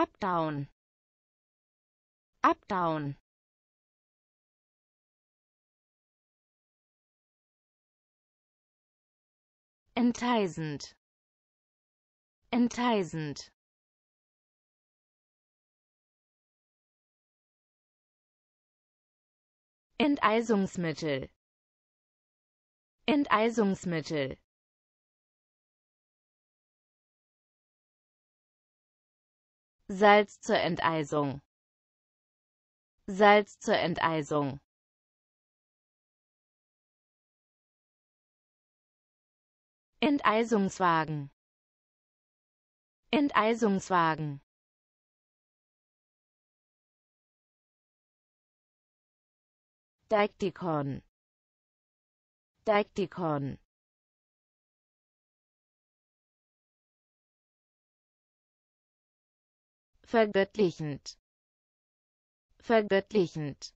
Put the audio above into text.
abdown abdown enticend enticend Enteisungsmittel Enteisungsmittel Salz zur Enteisung. Salz zur Enteisung. Enteisungswagen. Enteisungswagen. Deiktikon. Deiktikon. vergöttlichend vergöttlichend